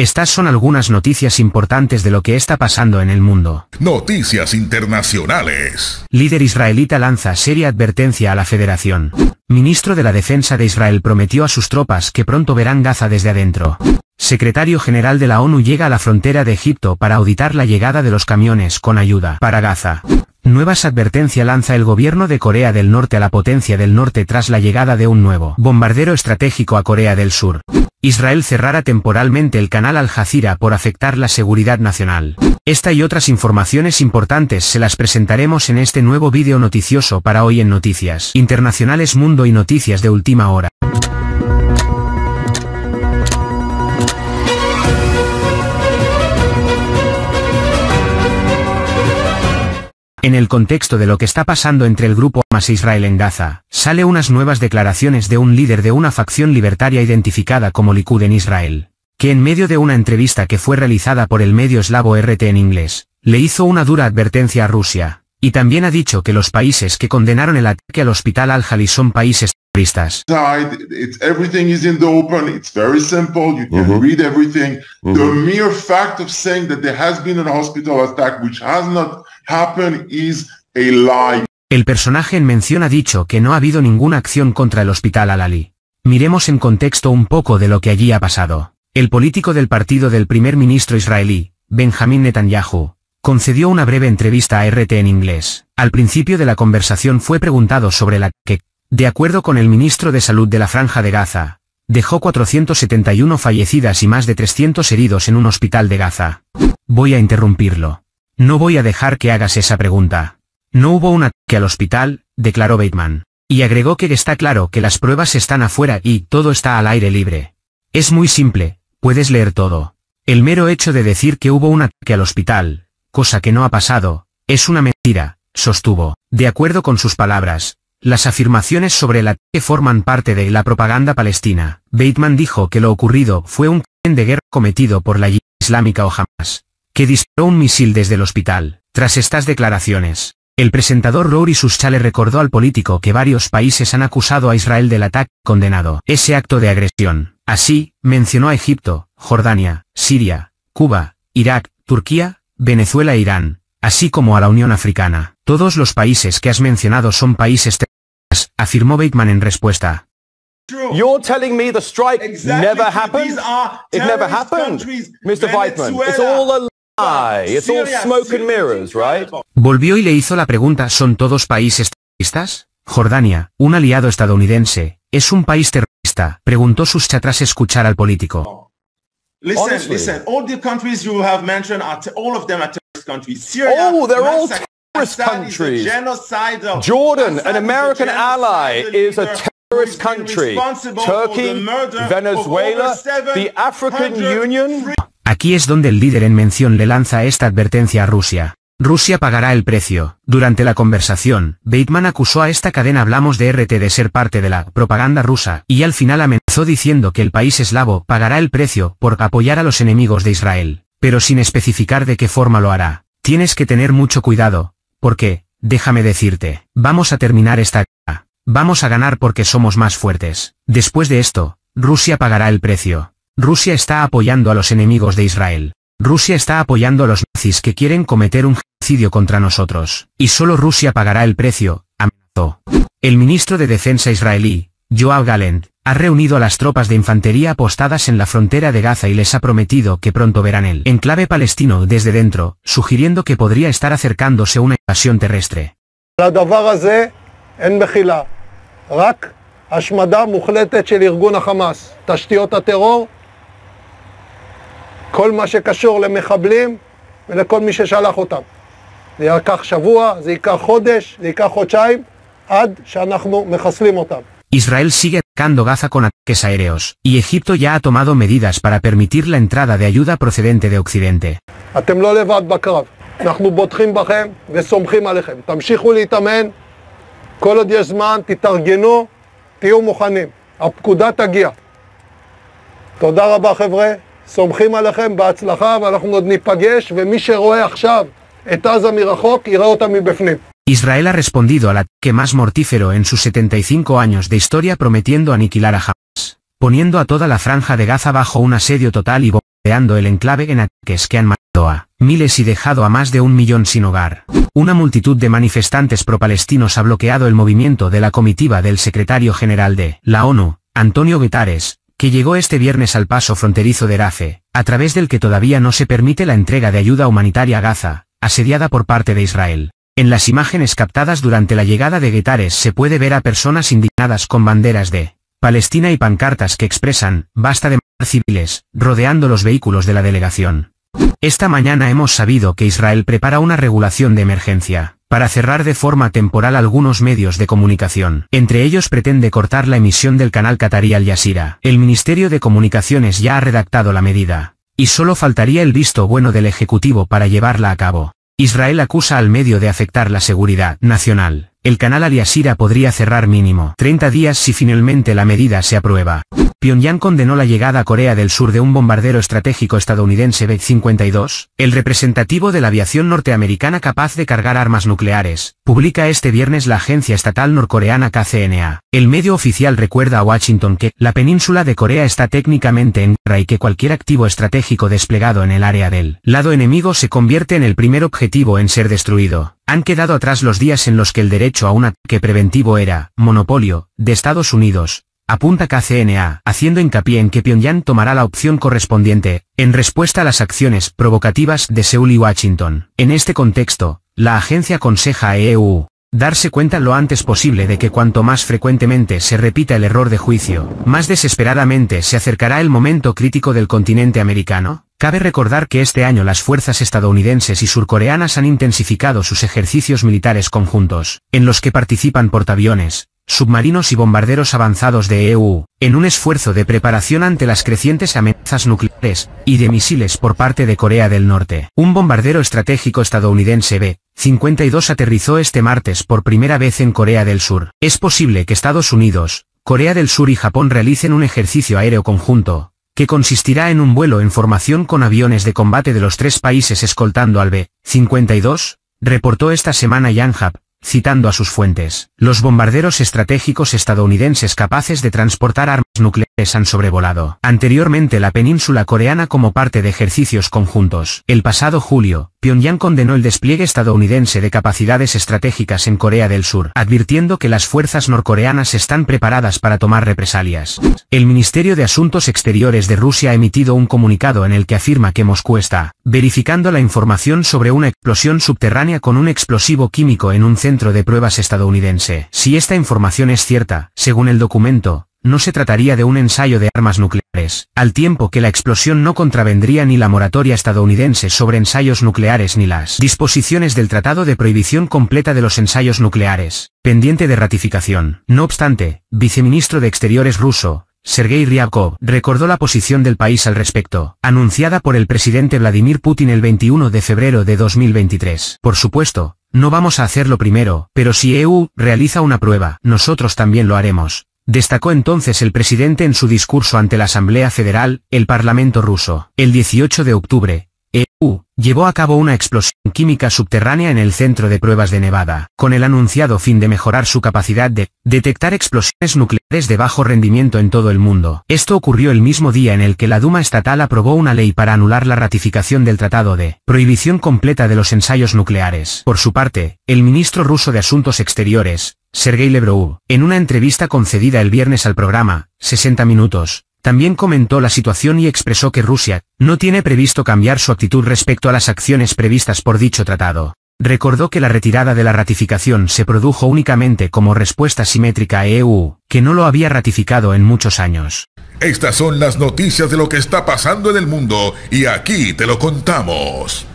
Estas son algunas noticias importantes de lo que está pasando en el mundo. Noticias internacionales. Líder israelita lanza seria advertencia a la Federación. Ministro de la Defensa de Israel prometió a sus tropas que pronto verán Gaza desde adentro. Secretario General de la ONU llega a la frontera de Egipto para auditar la llegada de los camiones con ayuda para Gaza. Nuevas advertencia lanza el gobierno de Corea del Norte a la potencia del norte tras la llegada de un nuevo bombardero estratégico a Corea del Sur. Israel cerrará temporalmente el canal Al Jazeera por afectar la seguridad nacional. Esta y otras informaciones importantes se las presentaremos en este nuevo vídeo noticioso para hoy en Noticias Internacionales Mundo y Noticias de Última Hora. En el contexto de lo que está pasando entre el grupo Hamas e Israel en Gaza, sale unas nuevas declaraciones de un líder de una facción libertaria identificada como Likud en Israel, que en medio de una entrevista que fue realizada por el medio eslavo RT en inglés, le hizo una dura advertencia a Rusia, y también ha dicho que los países que condenaron el ataque al hospital Al-Jali son países terroristas is El personaje en mención ha dicho que no ha habido ninguna acción contra el hospital Al-Ali. Miremos en contexto un poco de lo que allí ha pasado. El político del partido del primer ministro israelí, Benjamin Netanyahu, concedió una breve entrevista a RT en inglés. Al principio de la conversación fue preguntado sobre la que, de acuerdo con el ministro de Salud de la Franja de Gaza, dejó 471 fallecidas y más de 300 heridos en un hospital de Gaza. Voy a interrumpirlo. No voy a dejar que hagas esa pregunta. No hubo un ataque al hospital, declaró Bateman. Y agregó que está claro que las pruebas están afuera y todo está al aire libre. Es muy simple, puedes leer todo. El mero hecho de decir que hubo un ataque al hospital, cosa que no ha pasado, es una mentira, sostuvo. De acuerdo con sus palabras, las afirmaciones sobre el ataque forman parte de la propaganda palestina. Bateman dijo que lo ocurrido fue un crimen de guerra cometido por la Islámica o jamás que disparó un misil desde el hospital. Tras estas declaraciones, el presentador Rory Suschale recordó al político que varios países han acusado a Israel del ataque condenado ese acto de agresión. Así, mencionó a Egipto, Jordania, Siria, Cuba, Irak, Turquía, Venezuela e Irán, así como a la Unión Africana. Todos los países que has mencionado son países terroristas, afirmó Bateman en respuesta. Volvió y le hizo la pregunta, ¿son todos países terroristas? Jordania, un aliado estadounidense, es un país terrorista, preguntó sus tras escuchar al político. Listen, listen, all the countries you have mentioned are all of them oh, they're all terrorist countries. Jordan, an American ally, is a terrorist country. Turkey, Venezuela, the African Union, Aquí es donde el líder en mención le lanza esta advertencia a Rusia. Rusia pagará el precio. Durante la conversación, Bateman acusó a esta cadena Hablamos de RT de ser parte de la propaganda rusa, y al final amenazó diciendo que el país eslavo pagará el precio por apoyar a los enemigos de Israel, pero sin especificar de qué forma lo hará. Tienes que tener mucho cuidado, porque, déjame decirte, vamos a terminar esta guerra. Vamos a ganar porque somos más fuertes. Después de esto, Rusia pagará el precio. Rusia está apoyando a los enemigos de Israel. Rusia está apoyando a los nazis que quieren cometer un genocidio contra nosotros. Y solo Rusia pagará el precio, amenazó. El ministro de Defensa israelí, Joab Galent, ha reunido a las tropas de infantería apostadas en la frontera de Gaza y les ha prometido que pronto verán el enclave palestino desde dentro, sugiriendo que podría estar acercándose una invasión terrestre. כל מה שקשור למחבלים ולכל מי ששלח אותם. זה ייקח שבוע, זה ייקח חודש, זה ייקח חודשיים, עד שאנחנו מחסלים אותם. Israel sigue atacando Gaza con ataques aéreos, y Egipto ya ha tomado medidas para permitir la entrada de ayuda procedente de Occidente. Israel ha respondido al ataque más mortífero en sus 75 años de historia prometiendo aniquilar a Hamas, poniendo a toda la franja de Gaza bajo un asedio total y bombardeando el enclave en ataques que han matado a miles y dejado a más de un millón sin hogar. Una multitud de manifestantes pro-palestinos ha bloqueado el movimiento de la comitiva del secretario general de la ONU, Antonio Guitares, que llegó este viernes al paso fronterizo de Rafe, a través del que todavía no se permite la entrega de ayuda humanitaria a Gaza, asediada por parte de Israel. En las imágenes captadas durante la llegada de Guetares se puede ver a personas indignadas con banderas de Palestina y pancartas que expresan, basta de civiles, rodeando los vehículos de la delegación. Esta mañana hemos sabido que Israel prepara una regulación de emergencia para cerrar de forma temporal algunos medios de comunicación. Entre ellos pretende cortar la emisión del canal Qatari Al Jazeera. El Ministerio de Comunicaciones ya ha redactado la medida, y solo faltaría el visto bueno del Ejecutivo para llevarla a cabo. Israel acusa al medio de afectar la seguridad nacional el canal Al podría cerrar mínimo 30 días si finalmente la medida se aprueba. Pyongyang condenó la llegada a Corea del Sur de un bombardero estratégico estadounidense B-52, el representativo de la aviación norteamericana capaz de cargar armas nucleares, publica este viernes la agencia estatal norcoreana KCNA. El medio oficial recuerda a Washington que la península de Corea está técnicamente en guerra y que cualquier activo estratégico desplegado en el área del lado enemigo se convierte en el primer objetivo en ser destruido. Han quedado atrás los días en los que el derecho a un ataque preventivo era monopolio de Estados Unidos, apunta KCNA, haciendo hincapié en que Pyongyang tomará la opción correspondiente, en respuesta a las acciones provocativas de Seúl y Washington. En este contexto, la agencia aconseja a EU, Darse cuenta lo antes posible de que cuanto más frecuentemente se repita el error de juicio, más desesperadamente se acercará el momento crítico del continente americano. Cabe recordar que este año las fuerzas estadounidenses y surcoreanas han intensificado sus ejercicios militares conjuntos, en los que participan portaaviones, submarinos y bombarderos avanzados de EU, en un esfuerzo de preparación ante las crecientes amenazas nucleares y de misiles por parte de Corea del Norte. Un bombardero estratégico estadounidense B-52 aterrizó este martes por primera vez en Corea del Sur. Es posible que Estados Unidos, Corea del Sur y Japón realicen un ejercicio aéreo conjunto, que consistirá en un vuelo en formación con aviones de combate de los tres países escoltando al B-52, reportó esta semana Yonhap, Citando a sus fuentes, los bombarderos estratégicos estadounidenses capaces de transportar armas nucleares han sobrevolado anteriormente la península coreana como parte de ejercicios conjuntos. El pasado julio, Pyongyang condenó el despliegue estadounidense de capacidades estratégicas en Corea del Sur, advirtiendo que las fuerzas norcoreanas están preparadas para tomar represalias. El Ministerio de Asuntos Exteriores de Rusia ha emitido un comunicado en el que afirma que Moscú está verificando la información sobre una explosión subterránea con un explosivo químico en un centro de pruebas estadounidense. Si esta información es cierta, según el documento, no se trataría de un ensayo de armas nucleares, al tiempo que la explosión no contravendría ni la moratoria estadounidense sobre ensayos nucleares ni las disposiciones del Tratado de Prohibición Completa de los Ensayos Nucleares, pendiente de ratificación. No obstante, viceministro de Exteriores ruso, Sergei Ryabkov, recordó la posición del país al respecto, anunciada por el presidente Vladimir Putin el 21 de febrero de 2023. Por supuesto, no vamos a hacerlo primero, pero si EU realiza una prueba, nosotros también lo haremos, Destacó entonces el presidente en su discurso ante la Asamblea Federal, el Parlamento ruso. El 18 de octubre, EU llevó a cabo una explosión química subterránea en el centro de pruebas de Nevada, con el anunciado fin de mejorar su capacidad de detectar explosiones nucleares de bajo rendimiento en todo el mundo. Esto ocurrió el mismo día en el que la Duma estatal aprobó una ley para anular la ratificación del Tratado de Prohibición Completa de los Ensayos Nucleares. Por su parte, el ministro ruso de Asuntos Exteriores, Sergei Lebrou, en una entrevista concedida el viernes al programa, 60 Minutos, también comentó la situación y expresó que Rusia no tiene previsto cambiar su actitud respecto a las acciones previstas por dicho tratado. Recordó que la retirada de la ratificación se produjo únicamente como respuesta simétrica a EU, que no lo había ratificado en muchos años. Estas son las noticias de lo que está pasando en el mundo y aquí te lo contamos.